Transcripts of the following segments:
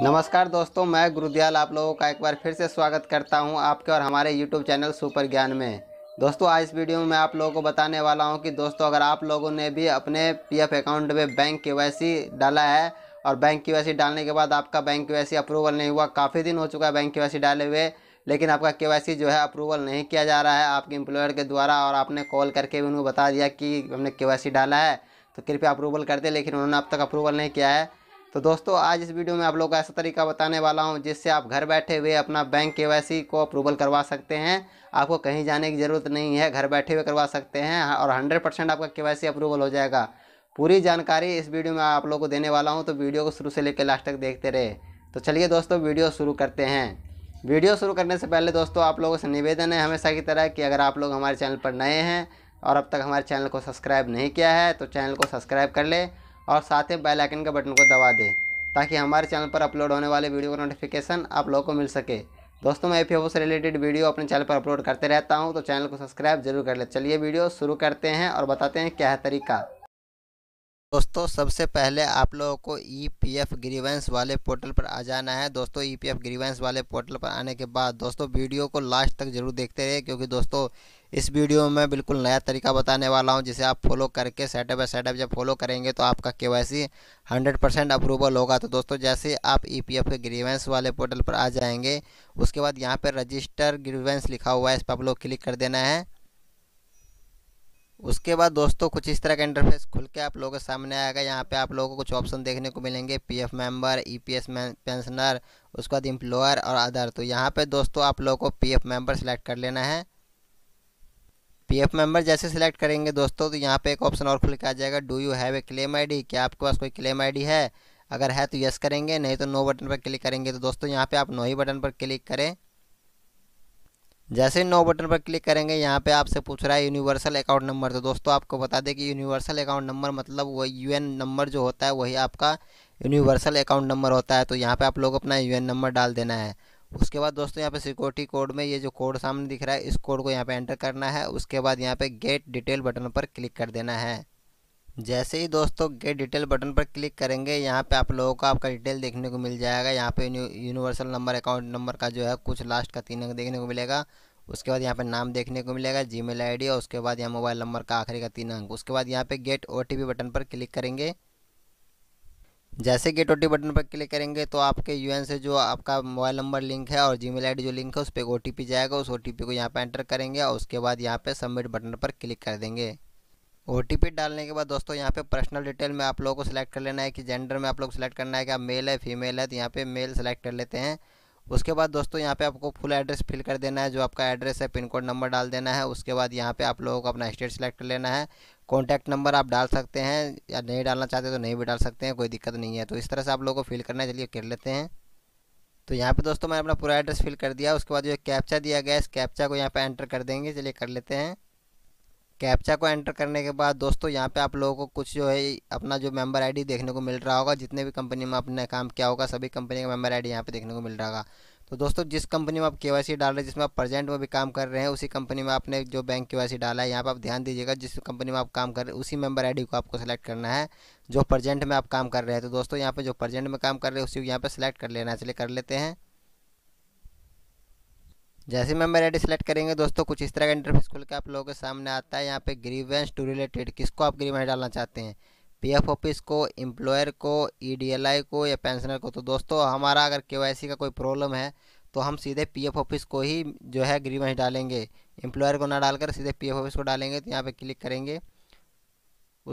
नमस्कार दोस्तों मैं गुरुदयाल आप लोगों का एक बार फिर से स्वागत करता हूं आपके और हमारे YouTube चैनल सुपर ज्ञान में दोस्तों आज इस वीडियो में मैं आप लोगों को बताने वाला हूं कि दोस्तों अगर आप लोगों ने भी अपने पीएफ अकाउंट में बैंक के डाला है और बैंक के डालने के बाद आपका बैंक के अप्रूवल नहीं हुआ काफ़ी दिन हो चुका है बैंक के डाले हुए लेकिन आपका के जो है अप्रूवल नहीं किया जा रहा है आपके एम्प्लॉयर के द्वारा और आपने कॉल करके भी उन्होंने बता दिया कि हमने के डाला है तो कृपया अप्रूवल कर दे लेकिन उन्होंने अब तक अप्रूवल नहीं किया है तो दोस्तों आज इस वीडियो में आप लोग का ऐसा तरीका बताने वाला हूं जिससे आप घर बैठे हुए अपना बैंक केवाईसी को अप्रूवल करवा सकते हैं आपको कहीं जाने की ज़रूरत नहीं है घर बैठे हुए करवा सकते हैं और 100 परसेंट आपका केवाईसी अप्रूवल हो जाएगा पूरी जानकारी इस वीडियो में आप लोग को देने वाला हूँ तो वीडियो को शुरू से लेकर लास्ट तक देखते रहे तो चलिए दोस्तों वीडियो शुरू करते हैं वीडियो शुरू करने से पहले दोस्तों आप लोगों से निवेदन है हमेशा की तरह कि अगर आप लोग हमारे चैनल पर नए हैं और अब तक हमारे चैनल को सब्सक्राइब नहीं किया है तो चैनल को सब्सक्राइब कर ले और साथ ही बेल आइकन के बटन को दबा दें ताकि हमारे चैनल पर अपलोड होने वाले वीडियो का नोटिफिकेशन आप लोगों को मिल सके दोस्तों मैं एफ से रिलेटेड वीडियो अपने चैनल पर अपलोड करते रहता हूँ तो चैनल को सब्सक्राइब जरूर कर ले चलिए वीडियो शुरू करते हैं और बताते हैं क्या है तरीका दोस्तों सबसे पहले आप लोगों को ई पी एफ ग्रीवेंस वाले पोर्टल पर आ जाना है दोस्तों ई पी एफ ग्रीवेंस वाले पोर्टल पर आने के बाद दोस्तों वीडियो को लास्ट तक जरूर देखते रहे क्योंकि दोस्तों इस वीडियो में बिल्कुल नया तरीका बताने वाला हूं जिसे आप फॉलो करके सेटअप बाई सेटअप जब फॉलो करेंगे तो आपका K Y C hundred percent approval होगा तो दोस्तों जैसे आप ई पी एफ के ग्रीवेंस वाले पोर्टल पर आ जाएंगे उसके बाद यहाँ पर रजिस्टर ग्रीवेंस लिखा हुआ है इस पर आप लोग क्लिक कर देना है उसके बाद दोस्तों कुछ इस तरह का इंटरफेस खुल के आप लोगों के सामने आएगा यहाँ पे आप लोगों को कुछ ऑप्शन देखने को मिलेंगे पीएफ मेंबर ईपीएस पेंशनर उसके बाद इम्प्लॉयर और अदर तो यहाँ पे दोस्तों आप लोगों को पीएफ मेंबर सेलेक्ट कर लेना है पीएफ मेंबर जैसे सिलेक्ट करेंगे दोस्तों तो यहाँ पर एक ऑप्शन और खुल के आ जाएगा do you have a claim I क्या आपके पास कोई क्लेम आई है अगर है तो यस करेंगे नहीं तो नो बटन पर क्लिक करेंगे तो दोस्तों यहाँ पर आप नो ही बटन पर क्लिक करें जैसे ही नो बटन पर क्लिक करेंगे यहाँ पे आपसे पूछ रहा है यूनिवर्सल अकाउंट नंबर तो दोस्तों आपको बता दें कि यूनिवर्सल अकाउंट नंबर मतलब वो यू नंबर जो होता है वही आपका यूनिवर्सल अकाउंट नंबर होता है तो यहाँ पे आप लोग अपना यू नंबर डाल देना है उसके बाद दोस्तों यहाँ पे सिक्योरिटी कोड में ये जो कोड सामने दिख रहा है इस कोड को यहाँ पे एंटर करना है उसके बाद यहाँ पे गेट डिटेल बटन पर क्लिक कर देना है जैसे ही दोस्तों गेट डिटेल बटन पर क्लिक करेंगे यहाँ पे आप लोगों को आपका डिटेल देखने को मिल जाएगा यहाँ पे यूनिवर्सल नंबर अकाउंट नंबर का जो है कुछ लास्ट का तीन अंक देखने को मिलेगा उसके बाद यहाँ पे नाम देखने को मिलेगा जीमेल आईडी और उसके बाद यहाँ मोबाइल नंबर का आखिरी का तीन अंक उसके बाद यहाँ पर गेट ओ बटन पर क्लिक करेंगे जैसे गेट ओ बटन पर क्लिक करेंगे तो आपके यू से जो आपका मोबाइल नंबर लिंक है और जी मेल जो लिंक है उस पर ओ जाएगा उस ओ को यहाँ पर एंटर करेंगे और उसके बाद यहाँ पर सबमिट बटन पर क्लिक कर देंगे ओ डालने के बाद दोस्तों यहाँ पे पर्सनल डिटेल में आप लोगों को सिलेक्ट कर लेना है कि जेंडर में आप लोग सिलेक्ट करना है कि आप मेल है फीमेल है तो यहाँ पे मेल सेलेक्ट कर लेते हैं उसके बाद दोस्तों यहाँ पे आपको फुल एड्रेस फिल कर देना है जो आपका एड्रेस है पिन कोड नंबर डाल देना है उसके बाद यहाँ पर आप लोगों को अपना स्टेट सेलेक्ट कर लेना है कॉन्टैक्ट नंबर आप डाल सकते हैं या नहीं डालना चाहते तो नहीं भी डाल सकते हैं कोई दिक्कत नहीं है तो इस तरह से आप लोगों को फिल करना है चलिए कर लेते हैं तो यहाँ पर दोस्तों मैंने अपना पूरा एड्रेस फिल कर दिया उसके बाद जो कैप्चा दिया गया इस कैप्चा को यहाँ पर एंटर कर देंगे चलिए कर लेते हैं कैप्चा को एंटर करने के बाद दोस्तों यहाँ पे आप लोगों को कुछ जो है अपना जो मेंबर आईडी देखने को मिल रहा होगा जितने भी कंपनी में आपने काम किया होगा सभी कंपनी का मेंबर आईडी यहाँ पे देखने को मिल रहा होगा तो दोस्तों जिस कंपनी में आप के डाल रहे हैं जिसमें आप प्रेजेंट में भी काम कर रहे हैं उसी कंपनी में आपने जो बैंक के डाला है यहाँ पर आप ध्यान दीजिएगा जिस कंपनी में आप काम कर रहे हैं उसी मेंबर आई को आपको सेलेक्ट करना है जो प्रेजेंट में आप काम कर रहे हैं तो दोस्तों यहाँ पर जो प्रजेंट में काम कर रहे हैं उसी को यहाँ पर सेलेक्ट कर लेना है चलिए कर लेते हैं जैसे मेम्बर आईडी सेलेक्ट करेंगे दोस्तों कुछ इस तरह का इंटरफेस खुल के आप लोगों के सामने आता है यहाँ पे ग्रीवेंस टू रिलेटेड किसको आप ग्रीवेंस डालना चाहते हैं पीएफ ऑफिस को एम्प्लॉयर को ईडीएलआई e को या पेंशनर को तो दोस्तों हमारा अगर केवाईसी का कोई प्रॉब्लम है तो हम सीधे पीएफ ऑफिस को ही जो है ग्रीवेंस डालेंगे एम्प्लॉयर को ना डालकर सीधे एफ ऑफिस को डालेंगे तो यहाँ पर क्लिक करेंगे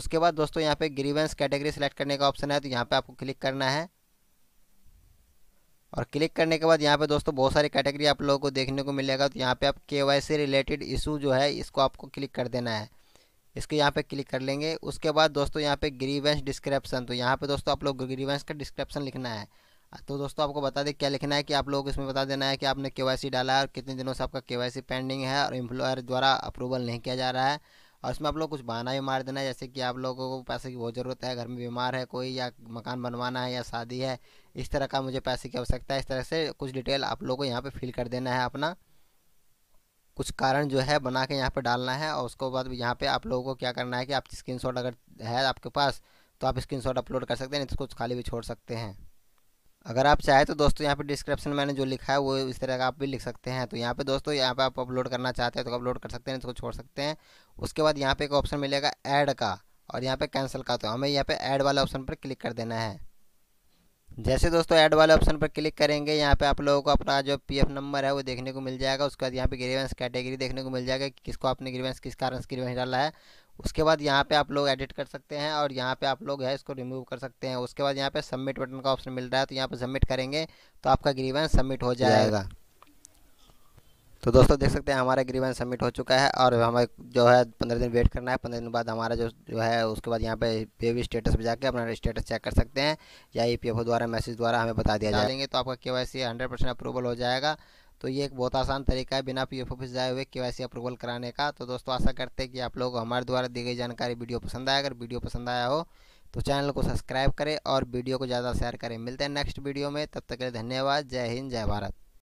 उसके बाद दोस्तों यहाँ पे ग्रीवेंस कैटेगरी सेलेक्ट करने का ऑप्शन है तो यहाँ पर आपको क्लिक करना है और क्लिक करने के बाद यहाँ पे दोस्तों बहुत सारी कैटेगरी आप लोगों को देखने को मिलेगा तो यहाँ पे आप के से रिलेटेड इशू जो है इसको आपको क्लिक कर देना है इसको यहाँ पे क्लिक कर लेंगे उसके बाद दोस्तों यहाँ पे ग्रीवेंस डिस्क्रिप्शन तो यहाँ पे दोस्तों आप लोग ग्रीवेंस का डिस्क्रिप्शन लिखना है तो दोस्तों आपको बता दें क्या लिखना है कि आप लोग इसमें बता देना है कि आपने के डाला है और कितने दिनों से आपका के पेंडिंग है और एम्प्लॉयर द्वारा अप्रूवल नहीं किया जा रहा है और इसमें आप लोग कुछ बहाना भी मार देना है जैसे कि आप लोगों को पैसे की बहुत ज़रूरत है घर में बीमार है कोई या मकान बनवाना है या शादी है इस तरह का मुझे पैसे की आवश्यकता है इस तरह से कुछ डिटेल आप लोगों को यहाँ पर फिल कर देना है अपना कुछ कारण जो है बना के यहाँ पर डालना है और उसके बाद यहाँ पर आप लोगों को क्या करना है कि आप स्क्रीन अगर है आपके पास तो आप स्क्रीन अपलोड कर सकते हैं नहीं तो कुछ खाली भी छोड़ सकते हैं अगर आप चाहे तो दोस्तों यहाँ पे डिस्क्रिप्शन मैंने जो लिखा है वो इस तरह का आप भी लिख सकते हैं तो यहाँ पे दोस्तों यहाँ पे आप अपलोड करना चाहते हैं तो अपलोड कर सकते हैं इसको छोड़ सकते हैं उसके बाद यहाँ पे एक ऑप्शन मिलेगा ऐड का और यहाँ पे कैंसिल का तो हमें यहाँ पे ऐड वाले ऑप्शन पर क्लिक कर देना है जैसे दोस्तों ऐड वाले ऑप्शन पर क्लिक करेंगे यहाँ पे आप लोगों को अपना जो पी नंबर है वो देखने को मिल जाएगा उसके बाद यहाँ पे ग्रीवेंस कैटेगरी देखने को मिल जाएगा किसको आपने ग्रीवेंस किस कारण ग्रीवेंस डाला है उसके बाद यहाँ पे आप लोग एडिट कर सकते हैं और यहाँ पे आप लोग है इसको रिमूव कर सकते हैं उसके बाद यहाँ पे सबमिट बटन का ऑप्शन मिल रहा है तो यहाँ पे सबमिट करेंगे तो आपका ग्रीवेंस सबमिट हो जाएगा तो दोस्तों देख सकते हैं हमारा ग्रीवेंस सबमिट हो चुका है और हमें जो है पंद्रह दिन वेट करना है पंद्रह दिन बाद हमारा जो जो है उसके बाद यहाँ पे पे भी स्टेटस पर जाकर अपना स्टेटस चेक कर सकते हैं या ई e द्वारा मैसेज द्वारा हमें बता दिया जाएंगे तो आपका K Y hundred percent approval हो जाएगा तो ये एक बहुत आसान तरीका है बिना पी एफ ऑफिस जाए हुए सी अप्रूवल कराने का तो दोस्तों आशा करते हैं कि आप लोग हमारे द्वारा दी गई जानकारी वीडियो पसंद आए अगर वीडियो पसंद आया हो तो चैनल को सब्सक्राइब करें और वीडियो को ज़्यादा शेयर करें मिलते हैं नेक्स्ट वीडियो में तब तक के लिए धन्यवाद जय हिंद जय भारत